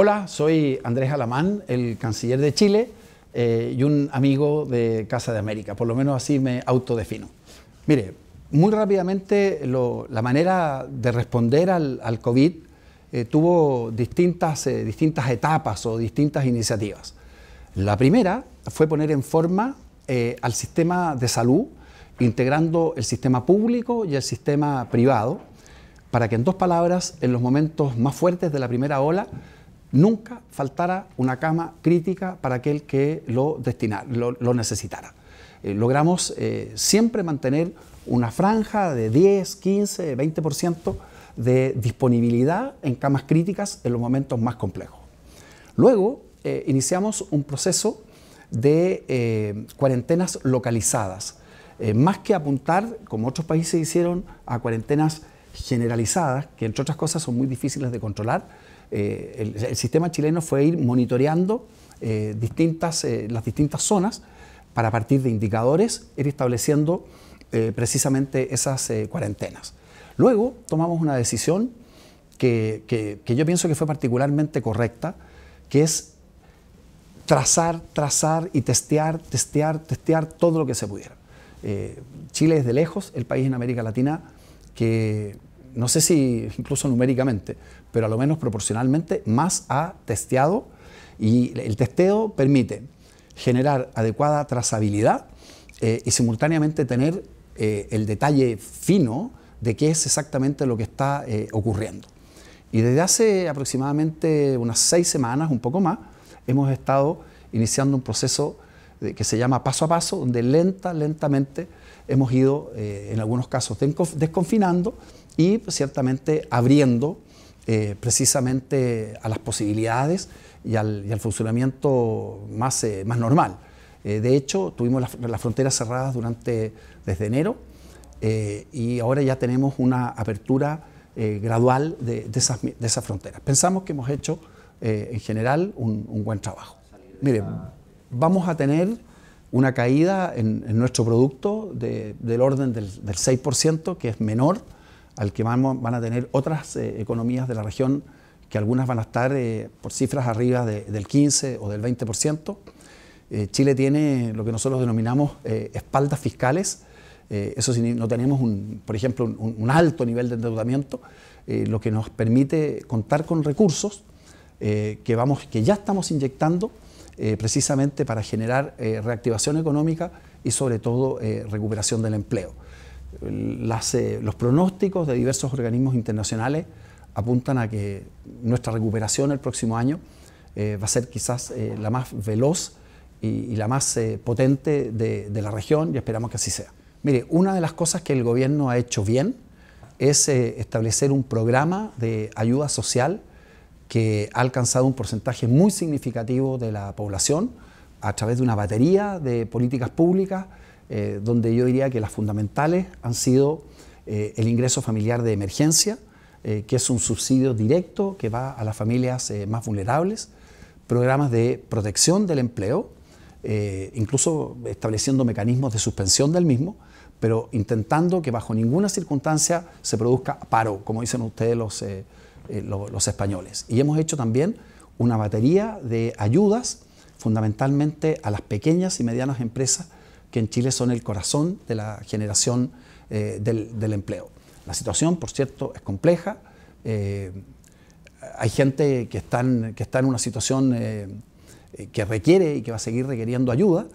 Hola, soy Andrés Alamán, el canciller de Chile eh, y un amigo de Casa de América, por lo menos así me autodefino. Mire, muy rápidamente la manera de responder al, COVID eh, tuvo distintas, eh, distintas etapas o distintas iniciativas. La primera fue poner en forma al sistema de salud, integrando el sistema público y el sistema privado, para que en dos palabras, en los momentos más fuertes de la primera ola, nunca faltara una cama crítica para aquel que lo, lo, necesitara. Eh, logramos eh, siempre mantener una franja de 10, 15, 20% de disponibilidad en camas críticas en los momentos más complejos. Luego eh, iniciamos un proceso de cuarentenas localizadas, más que apuntar, como otros países hicieron, a cuarentenas generalizadas, que entre otras cosas son muy difíciles de controlar, eh, el, sistema chileno fue ir monitoreando eh, distintas, eh, las distintas zonas para partir de indicadores ir estableciendo precisamente esas cuarentenas. Luego tomamos una decisión que, que, yo pienso que fue particularmente correcta, que es trazar, trazar y testear, testear, testear todo lo que se pudiera. Chile es de lejos el país en América Latina que, no sé si incluso numéricamente, pero a lo menos proporcionalmente, más ha testeado y el testeo permite generar adecuada trazabilidad eh, y simultáneamente tener eh, el detalle fino de qué es exactamente lo que está eh, ocurriendo. Y desde hace aproximadamente unas seis semanas, un poco más, hemos estado iniciando un proceso que se llama paso a paso, donde lenta, lentamente hemos ido, en algunos casos, desconfinando y pues, ciertamente abriendo eh, precisamente a las posibilidades y al, funcionamiento más, eh, más normal. Eh, de hecho, tuvimos las fronteras cerradas durante, desde enero y ahora ya tenemos una apertura gradual de, de, esas, fronteras. Pensamos que hemos hecho en general un, buen trabajo. Mire, vamos a tener una caída en, nuestro producto del orden del, del 6%, que es menor al que van a tener otras eh, economías de la región, que algunas van a estar eh, por cifras arriba del 15 o del 20%. Eh, Chile tiene lo que nosotros denominamos espaldas fiscales, eso sí, no tenemos, un, por ejemplo, un, alto nivel de endeudamiento, lo que nos permite contar con recursos que, vamos, que ya estamos inyectando precisamente para generar reactivación económica y sobre todo recuperación del empleo. Eh, los pronósticos de diversos organismos internacionales apuntan a que nuestra recuperación el próximo año eh, va a ser quizás eh, la más veloz y, la más potente de, la región y esperamos que así sea. Mire, una de las cosas que el gobierno ha hecho bien es establecer un programa de ayuda social que ha alcanzado un porcentaje muy significativo de la población a través de una batería de políticas públicas eh, donde yo diría que las fundamentales han sido eh, el ingreso familiar de emergencia, eh, que es un subsidio directo que va a las familias más vulnerables, programas de protección del empleo, incluso estableciendo mecanismos de suspensión del mismo, pero intentando que bajo ninguna circunstancia se produzca paro, como dicen ustedes los, los españoles. Y hemos hecho también una batería de ayudas fundamentalmente a las pequeñas y medianas empresas que en Chile son el corazón de la generación eh, del, empleo. La situación, por cierto, es compleja. Eh, hay gente que, está en una situación eh, que requiere y que va a seguir requiriendo ayuda,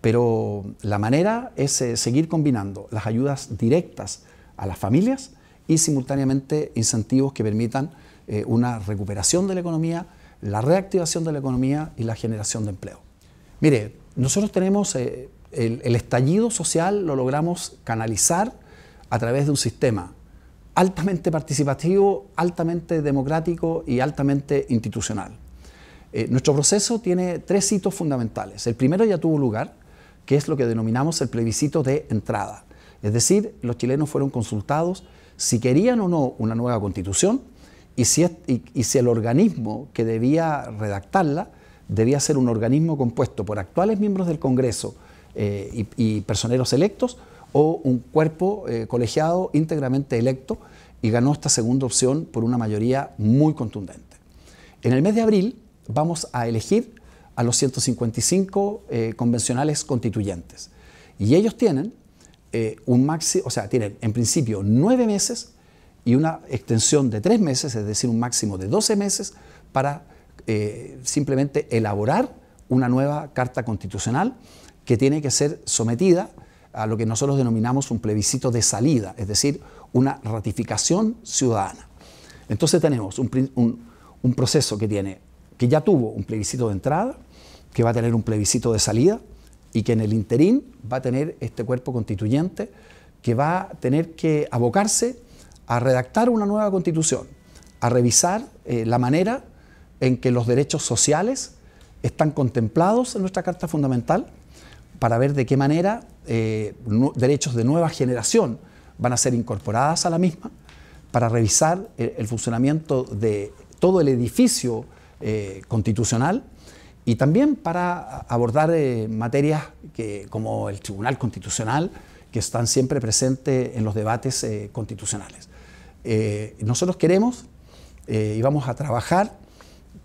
pero la manera es seguir combinando las ayudas directas a las familias y simultáneamente incentivos que permitan una recuperación de la economía, la reactivación de la economía y la generación de empleo. Mire, nosotros tenemos el, estallido social lo logramos canalizar a través de un sistema altamente participativo, altamente democrático y altamente institucional. Eh, nuestro proceso tiene tres hitos fundamentales. El primero ya tuvo lugar, que es lo que denominamos el plebiscito de entrada. Es decir, los chilenos fueron consultados si querían o no una nueva constitución y si el organismo que debía redactarla debía ser un organismo compuesto por actuales miembros del Congreso, eh, y, personeros electos o un cuerpo eh, colegiado íntegramente electo y ganó esta segunda opción por una mayoría muy contundente. En el mes de abril vamos a elegir a los 155 eh, convencionales constituyentes y ellos tienen un máximo, o sea, tienen en principio nueve meses y una extensión de tres meses, es decir, un máximo de 12 meses para simplemente elaborar una nueva carta constitucional que tiene que ser sometida a lo que nosotros denominamos un plebiscito de salida, es decir, una ratificación ciudadana. Entonces tenemos un, proceso que, tiene, que ya tuvo un plebiscito de entrada, que va a tener un plebiscito de salida y que en el interín va a tener este cuerpo constituyente que va a tener que abocarse a redactar una nueva constitución, a revisar eh, la manera en que los derechos sociales están contemplados en nuestra Carta Fundamental, para ver de qué manera eh, derechos de nueva generación van a ser incorporadas a la misma, para revisar el, funcionamiento de todo el edificio eh, constitucional y también para abordar eh, materias como el Tribunal Constitucional, que están siempre presentes en los debates constitucionales. nosotros queremos y vamos a trabajar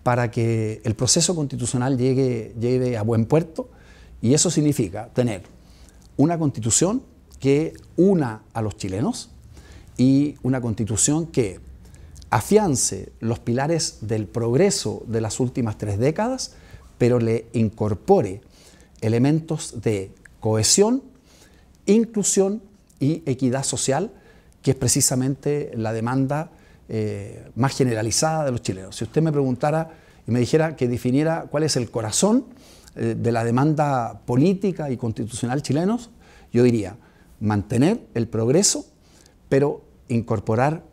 para que el proceso constitucional llegue a buen puerto y eso significa tener una constitución que una a los chilenos y una constitución que afiance los pilares del progreso de las últimas tres décadas, pero le incorpore elementos de cohesión, inclusión y equidad social, que es precisamente la demanda eh, más generalizada de los chilenos. Si usted me preguntara y me dijera que definiera cuál es el corazón eh, de la demanda política y constitucional chilenos, yo diría mantener el progreso, pero incorporar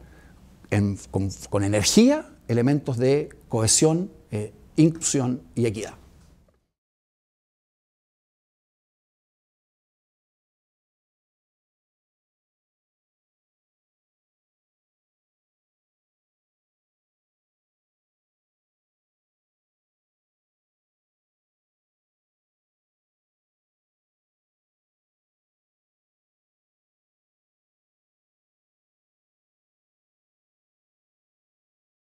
con, energía elementos de cohesión, eh, inclusión y equidad.